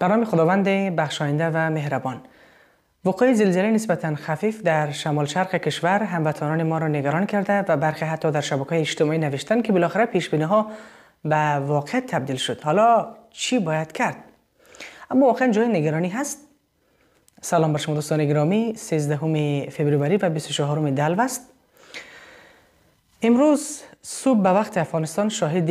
به نام خداوند بخشاینده و مهربان وقوع زلزله نسبتا خفیف در شمال شرق کشور هموطنان ما را نگران کرده و برخی حتی در شبکه اجتماعی نوشتن که بالاخره پیش ها به واقع تبدیل شد حالا چی باید کرد اما واقعا جای نگرانی هست سلام بر شما دوستان گرامی 13 فوریه و 24 دلو است امروز صبح به وقت افغانستان شاهد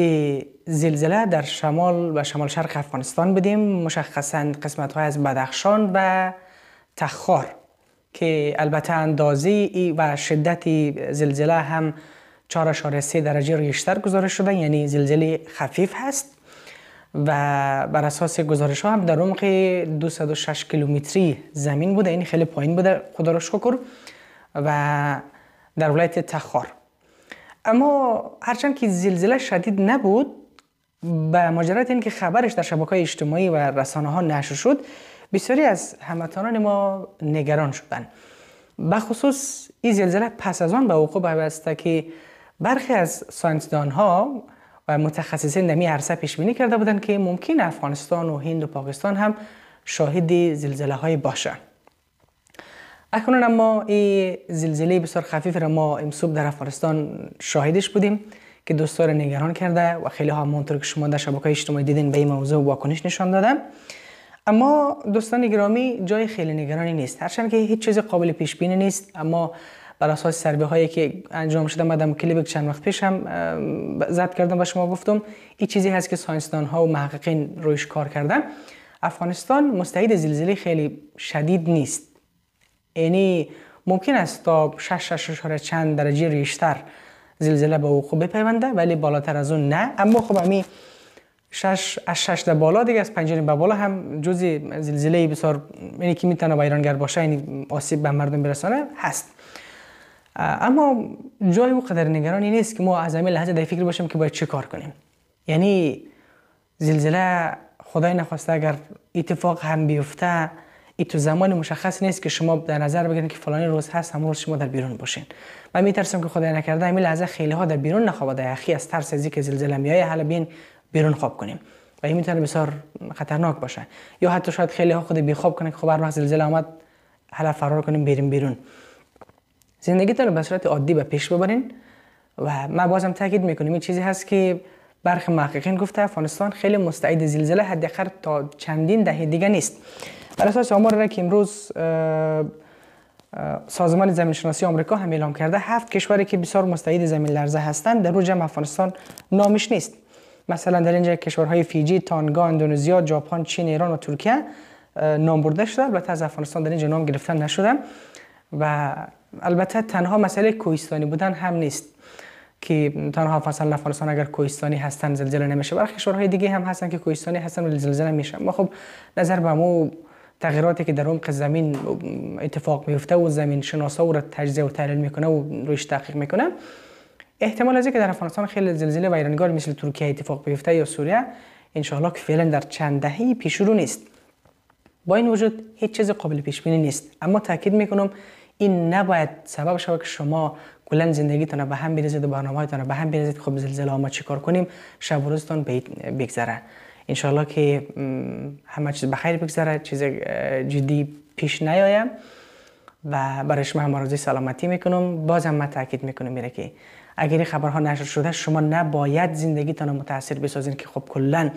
زلزله در شمال و شمال شرق افغانستان بودیم مشخصا قسمت های از بدخشان و تخار که البته اندازه و شدت زلزله هم 4.3 درجه ریشتر گزارش شده یعنی زلزله خفیف هست و بر اساس گزارش ها هم در عمق 206 کیلومتری زمین بوده این یعنی خیلی پایین بوده خدا را شکر و در ولایت تخار اما هرچند که زلزله شدید نبود به مجرد که خبرش در شبکه اجتماعی و رسانه ها نشر شد بسیاری از هموطنان ما نگران شدند به خصوص این زلزله پس از آن به وقوع پیوسته که برخی از ساینسدان ها و متخصصین نمی عرصه پیش بینی کرده بودند که ممکن افغانستان و هند و پاکستان هم شاهد زلزله های اکنون ما این زلزله بسیار خفیف را ما امسوب در افغانستان شاهدش بودیم که دوستان نگران کرده و خیلی ها که شما در شبکه اجتماعی دیدین به این موضوع واکنش نشان دادن اما دوستان گرامی جای خیلی نگرانی نیست هرچند که هیچ چیز قابل پیش بینی نیست اما بر اساس سروه هایی که انجام شده مدام کلیپ چند وقت پیش هم زد کردم و شما گفتم این چیزی هست که ساینسدان ها و محققین رویش کار کردن افغانستان مستعد زلزله خیلی شدید نیست یعنی ممکن است تا 6 6 چند درجه ریشتر زلزله به وقوع بپیونده ولی بالاتر از اون نه اما خب امی 6 از 6 در بالا دیگه از پنجره به بالا هم جزء زلزله بسیار یعنی که میتونه با ایرانگر باشه یعنی آسیب به مردم برسانه هست اما جای او قدر نگرانی نیست که ما از همین لحظه در فکر باشیم که باید چه کار کنیم یعنی زلزله خدای نخواسته اگر اتفاق هم بیفته ای تو زمان مشخص نیست که شما در نظر بگیرید که فلانی روز هست همون روز شما در بیرون باشین و می ترسم که خدای نکرده همین لحظه خیلی ها در بیرون نخوابده اخی از ترس از که زلزله میای حلبین بیرون خواب کنیم و این میتونه بسیار خطرناک باشه یا حتی شاید خیلی ها خود خواب کنه که خبر هر زلزله آمد حالا فرار کنیم بریم بیرون زندگی رو به صورت عادی به پیش ببرین و ما بازم تاکید میکنیم این چیزی هست که برخی محققین گفته افغانستان خیلی مستعد زلزله حداقل تا چندین دهه دیگه نیست بر اساس آمار را که امروز سازمان زمین شناسی آمریکا هم اعلام کرده هفت کشوری که بسیار مستعد زمین لرزه هستند در جمع افغانستان نامش نیست مثلا در اینجا کشورهای فیجی، تانگا، اندونزیا، ژاپن، چین، ایران و ترکیه نام برده شده البته از افغانستان در اینجا نام گرفتن نشده و البته تنها مسئله کوهستانی بودن هم نیست که تنها فصل افغانستان اگر کوهستانی هستن زلزله نمیشه برخی کشورهای دیگه هم هستن که کوهستانی هستن ولی زلزله میشه ما خب نظر به مو تغییراتی که در عمق زمین اتفاق میفته و زمین شناسا و تجزیه و تحلیل میکنه و روش تحقیق میکنه احتمال از که در افغانستان خیلی زلزله ایرانگار مثل ترکیه اتفاق بیفته یا سوریه انشاءالله که فعلا در چند دهه پیش رو نیست با این وجود هیچ چیز قابل پیش بینی نیست اما تاکید میکنم این نباید سبب شود که شما کلا زندگیتان به هم بریزید و و به هم بریزید خب زلزله ما چیکار کنیم شب و روزتان بگذره انشالله که همه چیز بخیر بگذره چیز جدی پیش نیایم و برای شما هم سلامتی میکنم باز هم من تاکید میکنم میره که اگر این خبرها نشر شده شما نباید زندگیتان متاثر بسازین که خب کلا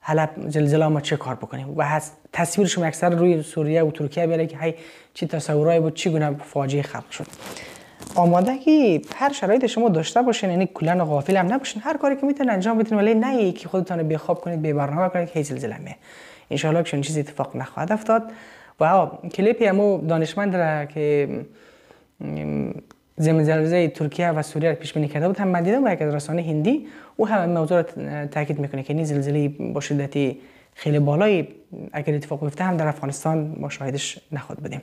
حالا زلزله ما چه کار بکنیم و هست تصویر شما اکثر روی سوریه و ترکیه بیاره که هی چی تصورای بود چی گونه فاجعه خلق شد آمادگی هر شرایط شما داشته باشین یعنی کلا غافل هم نباشین هر کاری که میتونن انجام بدین ولی نه که خودتان رو بیخواب کنید بی برنامه کنید که هیچ زلزله می ان چنین چیزی اتفاق نخواهد افتاد و کلیپی هم دانشمند را که زمین زلزله ترکیه و سوریه پیش بینی کرده بود هم من دیدم یک رسانه هندی او هم موضوع را تاکید میکنه که این یعنی زلزله با شدت خیلی بالایی اگر اتفاق بیفته هم در افغانستان ما شاهدش نخواهد بودیم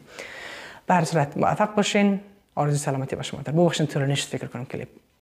به صورت موفق باشین آرزوی سلامتی با شما در ببخشید طولانیش فکر کنم کلیپ